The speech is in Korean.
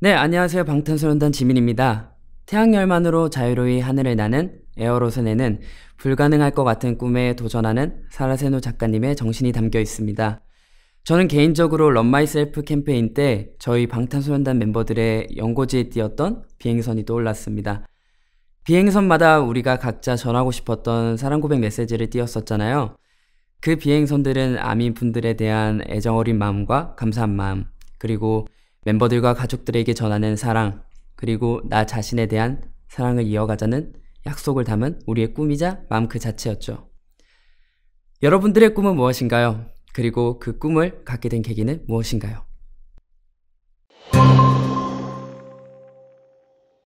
네, 안녕하세요. 방탄소년단 지민입니다. 태양열만으로 자유로이 하늘을 나는 에어로선에는 불가능할 것 같은 꿈에 도전하는 사라세노 작가님의 정신이 담겨 있습니다. 저는 개인적으로 런마이셀프 캠페인 때 저희 방탄소년단 멤버들의 연고지에 띄었던 비행선이 떠올랐습니다. 비행선마다 우리가 각자 전하고 싶었던 사랑 고백 메시지를 띄었었잖아요. 그 비행선들은 아민 분들에 대한 애정 어린 마음과 감사한 마음, 그리고 멤버들과 가족들에게 전하는 사랑, 그리고 나 자신에 대한 사랑을 이어가자는 약속을 담은 우리의 꿈이자 마음 그 자체였죠. 여러분들의 꿈은 무엇인가요? 그리고 그 꿈을 갖게 된 계기는 무엇인가요?